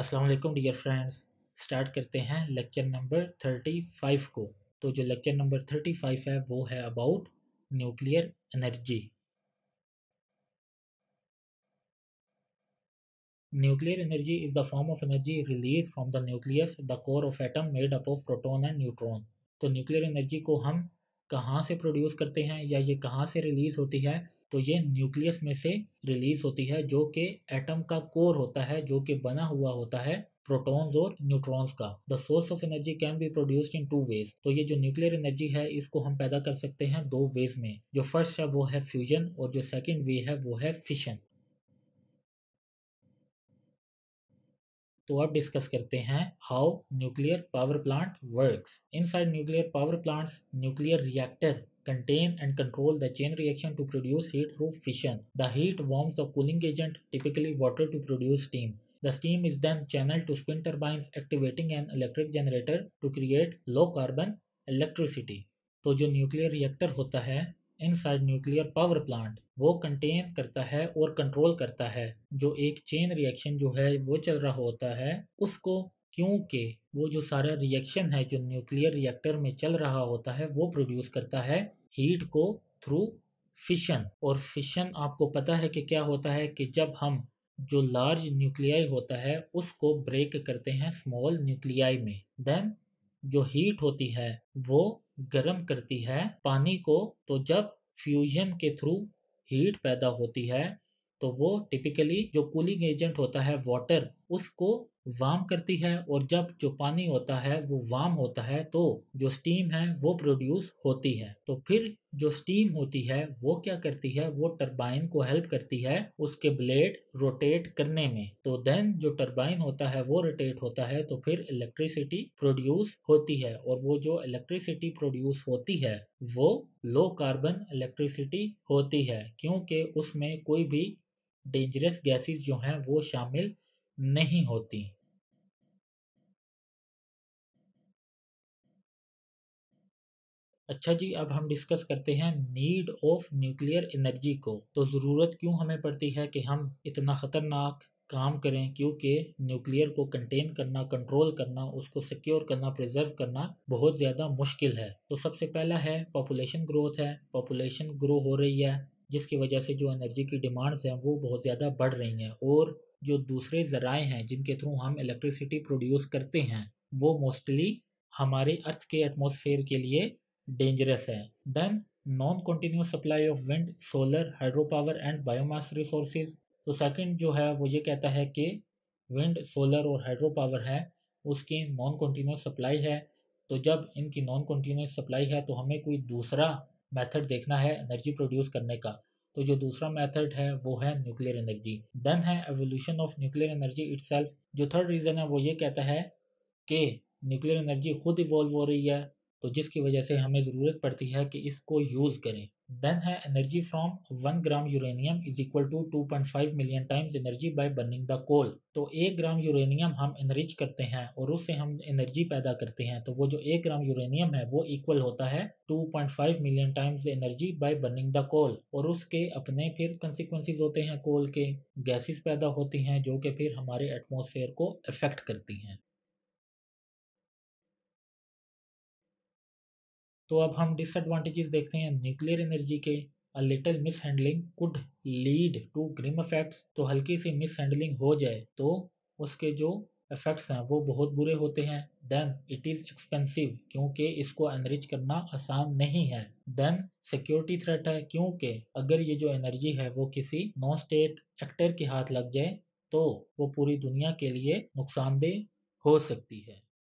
अस्सलाम वालेकुम dear friends start करते हैं लेक्चर नंबर थर्टी फाइव को तो जो लेक्चर नंबर थर्टी फाइव है वो है about nuclear energy nuclear energy is the form of energy release from the nucleus the core of atom made up of proton and neutron तो nuclear energy को हम कहाँ से प्रोड्यूस करते हैं या ये कहाँ से रिलीज़ होती है तो ये न्यूक्लियस में से रिलीज होती है जो कि एटम का कोर होता है जो कि बना हुआ होता है प्रोटॉन्स और न्यूट्रॉन्स का the source of energy can be produced in two ways तो ये जो न्यूक्लियर एनर्जी है इसको हम पैदा कर सकते हैं दो वेज में जो फर्स्ट है वो है फ्यूजन और जो सेकेंड वे है वो है फिशन तो अब डिस्कस करते हैं how nuclear power plant works inside nuclear power plants nuclear reactor contain and control the chain reaction to produce heat through fission. The heat warms the cooling agent, typically water, to produce steam. The steam is then channeled to spin turbines activating an electric generator to create low carbon electricity. तो जो nuclear reactor होता है side nuclear power plant वो contain करता है और control करता है जो एक चेन रिएक्शन जो है वो चल रहा होता है उसको क्योंकि वो जो सारा रिएक्शन है जो न्यूक्लियर रिएक्टर में चल रहा होता है वो प्रोड्यूस करता है हीट को थ्रू फिशन और फिशन आपको पता है कि क्या होता है कि जब हम जो लार्ज न्यूक्लियाई होता है उसको ब्रेक करते हैं स्मॉल न्यूक्लियाई में देन जो हीट होती है वो गर्म करती है पानी को तो जब फ्यूजन के थ्रू हीट पैदा होती है तो वो टिपिकली जो कूलिंग एजेंट होता है वाटर उसको वाम करती है और जब जो पानी होता है वो वाम होता है तो जो स्टीम है वो प्रोड्यूस होती है तो फिर जो स्टीम होती है वो क्या करती है वो टरबाइन को हेल्प करती है उसके ब्लेड रोटेट करने में तो देन जो टरबाइन होता है वो रोटेट होता है तो फिर इलेक्ट्रिसिटी प्रोड्यूस होती है और वो जो इलेक्ट्रिसिटी प्रोड्यूस होती है वो लो कार्बन इलेक्ट्रिसिटी होती है क्योंकि उसमें कोई भी डेंजरस गैसेस जो हैं वो शामिल नहीं होती अच्छा जी अब हम डिस्कस करते हैं नीड ऑफ न्यूक्लियर एनर्जी को तो ज़रूरत क्यों हमें पड़ती है कि हम इतना ख़तरनाक काम करें क्योंकि न्यूक्लियर को कंटेन करना कंट्रोल करना उसको सिक्योर करना प्रिजर्व करना बहुत ज़्यादा मुश्किल है तो सबसे पहला है पॉपुलेशन ग्रोथ है पॉपुलेशन ग्रो हो रही है जिसकी वजह से जो एनर्जी की डिमांड्स हैं वो बहुत ज़्यादा बढ़ रही हैं और जो दूसरे ज़राए हैं जिनके थ्रू हम इलेक्ट्रिसिटी प्रोड्यूस करते हैं वो मोस्टली हमारे अर्थ के एटमोसफेयर के लिए डेंजरस है then non continuous supply of wind solar hydro power and biomass resources तो सेकंड जो है वो ये कहता है कि विंड सोलर और हाइड्रो पावर है उसकी नॉन कंटिन्यूस सप्लाई है तो जब इनकी नॉन कंटिन्यूस सप्लाई है तो हमें कोई दूसरा मेथड देखना है एनर्जी प्रोड्यूस करने का तो जो दूसरा मेथड है वो है न्यूक्लियर एनर्जी देन है evolution of nuclear energy itself जो थर्ड रीज़न है वो ये कहता है कि न्यूक्लियर एनर्जी खुद इवॉल्व हो रही है तो जिसकी वजह से हमें ज़रूरत पड़ती है कि इसको यूज़ करें देन है energy from one gram uranium is equal to two point five million times energy by burning the coal तो एक ग्राम यूरेनियम हम एनरिच करते हैं और उससे हम एनर्जी पैदा करते हैं तो वो जो एक ग्राम यूरेनियम है वो इक्वल होता है two point five million times energy by burning the coal और उसके अपने फिर कंसिक्वेंस होते हैं कोल के गैसेस पैदा होती हैं जो कि फिर हमारे एटमोसफेयर को अफेक्ट करती हैं तो अब हम डिसएडवांटेजेस देखते हैं न्यूक्लियर एनर्जी के a little mishandling could lead to grim effects तो हल्की सी मिस हैंडलिंग हो जाए तो उसके जो इफेक्ट्स हैं वो बहुत बुरे होते हैं देन इट इज़ एक्सपेंसिव क्योंकि इसको एनरिच करना आसान नहीं है देन सिक्योरिटी थ्रेट है क्योंकि अगर ये जो एनर्जी है वो किसी नॉन स्टेट एक्टर के हाथ लग जाए तो वो पूरी दुनिया के लिए नुकसानदेह हो सकती है